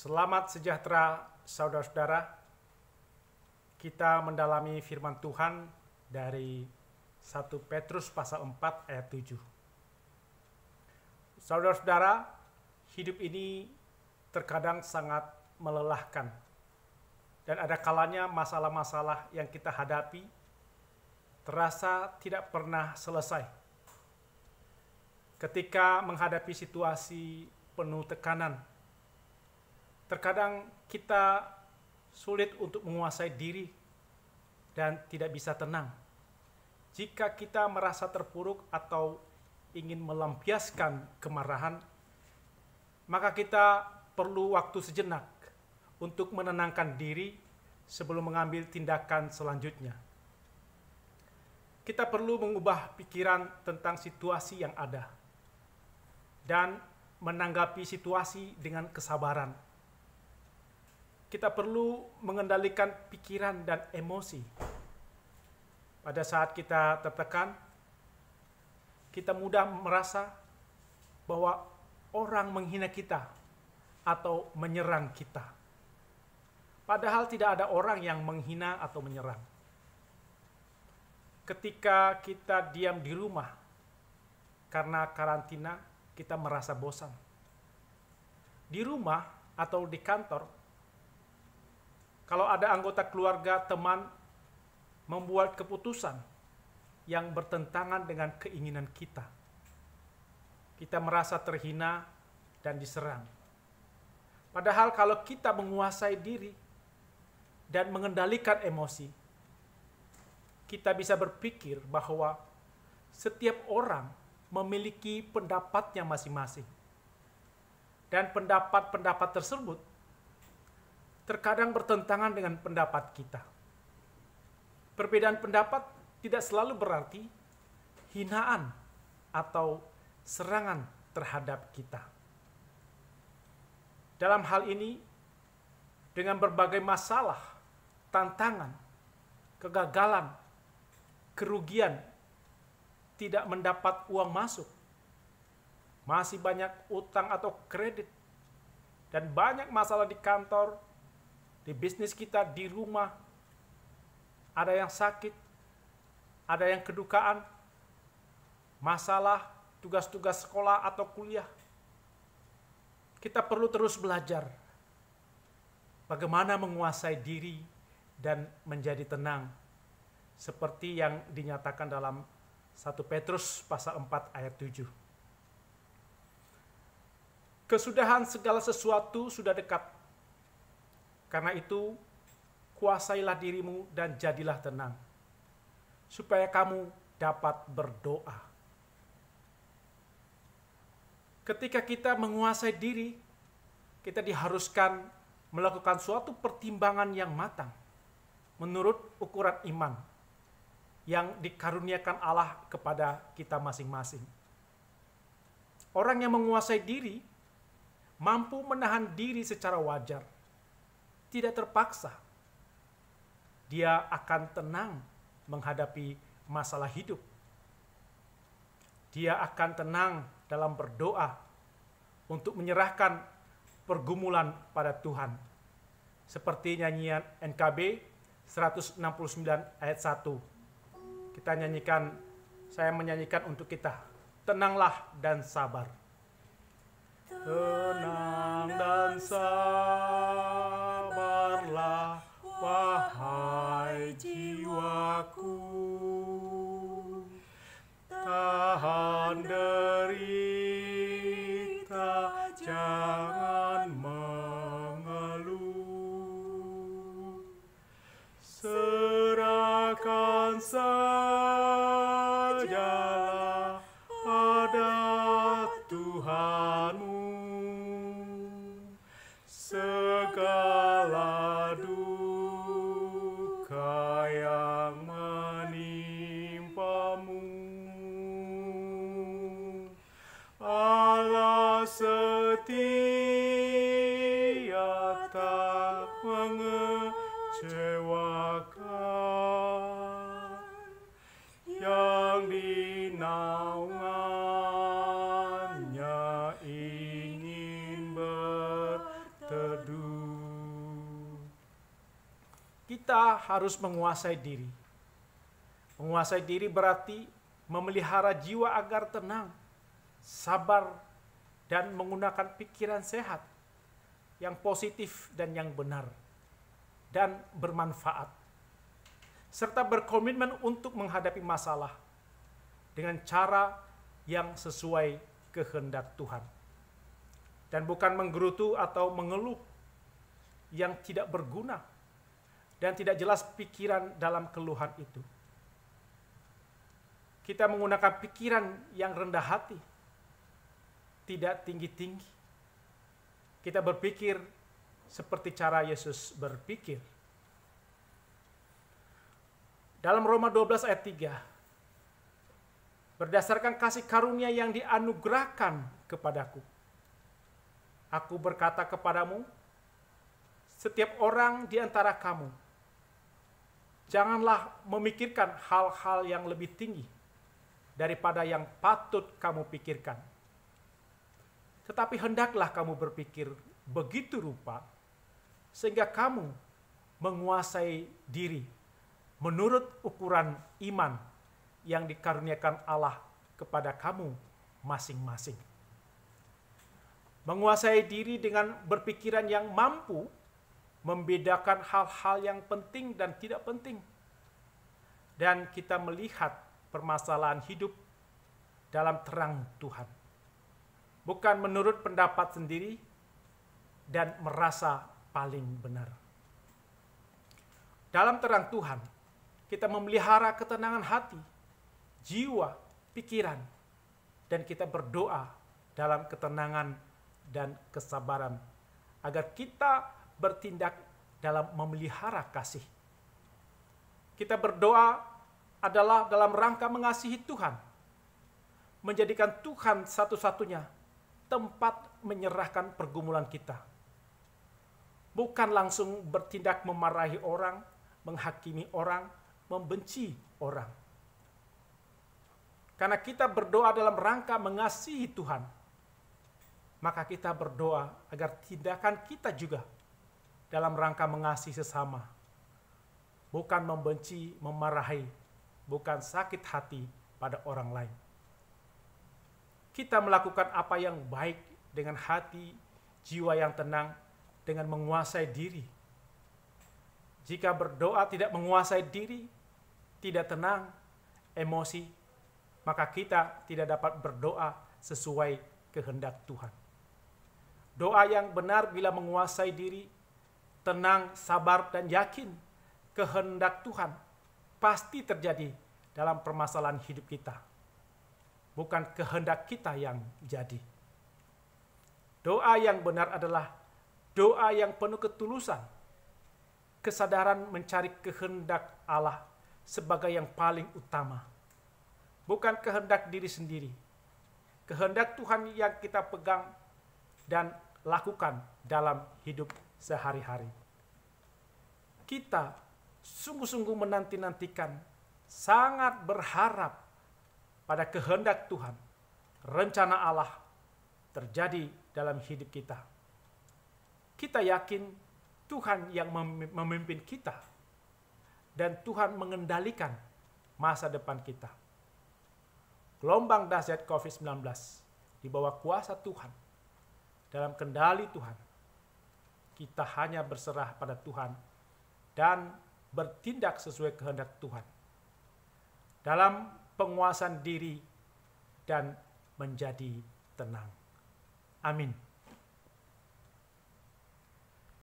Selamat sejahtera, saudara-saudara. Kita mendalami firman Tuhan dari 1 Petrus pasal 4 ayat 7. Saudara-saudara, hidup ini terkadang sangat melelahkan. Dan ada kalanya masalah-masalah yang kita hadapi terasa tidak pernah selesai. Ketika menghadapi situasi penuh tekanan, terkadang kita sulit untuk menguasai diri dan tidak bisa tenang. Jika kita merasa terpuruk atau ingin melampiaskan kemarahan, maka kita perlu waktu sejenak untuk menenangkan diri sebelum mengambil tindakan selanjutnya. Kita perlu mengubah pikiran tentang situasi yang ada dan menanggapi situasi dengan kesabaran kita perlu mengendalikan pikiran dan emosi. Pada saat kita tertekan, kita mudah merasa bahwa orang menghina kita atau menyerang kita. Padahal tidak ada orang yang menghina atau menyerang. Ketika kita diam di rumah karena karantina, kita merasa bosan. Di rumah atau di kantor, kalau ada anggota keluarga, teman membuat keputusan yang bertentangan dengan keinginan kita, kita merasa terhina dan diserang. Padahal, kalau kita menguasai diri dan mengendalikan emosi, kita bisa berpikir bahwa setiap orang memiliki pendapatnya masing-masing, dan pendapat-pendapat tersebut terkadang bertentangan dengan pendapat kita. Perbedaan pendapat tidak selalu berarti hinaan atau serangan terhadap kita. Dalam hal ini, dengan berbagai masalah, tantangan, kegagalan, kerugian, tidak mendapat uang masuk, masih banyak utang atau kredit, dan banyak masalah di kantor, di bisnis kita, di rumah, ada yang sakit, ada yang kedukaan, masalah, tugas-tugas sekolah atau kuliah. Kita perlu terus belajar bagaimana menguasai diri dan menjadi tenang seperti yang dinyatakan dalam 1 Petrus pasal 4 ayat 7. Kesudahan segala sesuatu sudah dekat karena itu, kuasailah dirimu dan jadilah tenang, supaya kamu dapat berdoa. Ketika kita menguasai diri, kita diharuskan melakukan suatu pertimbangan yang matang menurut ukuran iman yang dikaruniakan Allah kepada kita masing-masing. Orang yang menguasai diri mampu menahan diri secara wajar tidak terpaksa. Dia akan tenang menghadapi masalah hidup. Dia akan tenang dalam berdoa untuk menyerahkan pergumulan pada Tuhan. Seperti nyanyian NKB 169 ayat 1. Kita nyanyikan, saya menyanyikan untuk kita. Tenanglah dan sabar. Tenang dan sabar. Yeah. harus menguasai diri. Menguasai diri berarti memelihara jiwa agar tenang, sabar, dan menggunakan pikiran sehat yang positif dan yang benar dan bermanfaat serta berkomitmen untuk menghadapi masalah dengan cara yang sesuai kehendak Tuhan. Dan bukan menggerutu atau mengeluh yang tidak berguna dan tidak jelas pikiran dalam keluhan itu. Kita menggunakan pikiran yang rendah hati, tidak tinggi-tinggi. Kita berpikir seperti cara Yesus berpikir. Dalam Roma 12 ayat 3, berdasarkan kasih karunia yang dianugerahkan kepadaku, aku berkata kepadamu, setiap orang di antara kamu Janganlah memikirkan hal-hal yang lebih tinggi daripada yang patut kamu pikirkan. Tetapi hendaklah kamu berpikir begitu rupa sehingga kamu menguasai diri menurut ukuran iman yang dikaruniakan Allah kepada kamu masing-masing. Menguasai diri dengan berpikiran yang mampu membedakan hal-hal yang penting dan tidak penting. Dan kita melihat permasalahan hidup dalam terang Tuhan. Bukan menurut pendapat sendiri dan merasa paling benar. Dalam terang Tuhan, kita memelihara ketenangan hati, jiwa, pikiran, dan kita berdoa dalam ketenangan dan kesabaran agar kita bertindak dalam memelihara kasih. Kita berdoa adalah dalam rangka mengasihi Tuhan, menjadikan Tuhan satu-satunya tempat menyerahkan pergumulan kita. Bukan langsung bertindak memarahi orang, menghakimi orang, membenci orang. Karena kita berdoa dalam rangka mengasihi Tuhan, maka kita berdoa agar tindakan kita juga dalam rangka mengasihi sesama. Bukan membenci, memarahi, bukan sakit hati pada orang lain. Kita melakukan apa yang baik dengan hati, jiwa yang tenang, dengan menguasai diri. Jika berdoa tidak menguasai diri, tidak tenang, emosi, maka kita tidak dapat berdoa sesuai kehendak Tuhan. Doa yang benar bila menguasai diri tenang, sabar, dan yakin kehendak Tuhan pasti terjadi dalam permasalahan hidup kita. Bukan kehendak kita yang jadi. Doa yang benar adalah doa yang penuh ketulusan. Kesadaran mencari kehendak Allah sebagai yang paling utama. Bukan kehendak diri sendiri. Kehendak Tuhan yang kita pegang dan lakukan dalam hidup sehari-hari. Kita sungguh-sungguh menanti-nantikan, sangat berharap pada kehendak Tuhan, rencana Allah terjadi dalam hidup kita. Kita yakin Tuhan yang memimpin kita dan Tuhan mengendalikan masa depan kita. Gelombang dahsyat COVID-19 di bawah kuasa Tuhan, dalam kendali Tuhan, kita hanya berserah pada Tuhan dan bertindak sesuai kehendak Tuhan dalam penguasaan diri dan menjadi tenang. Amin.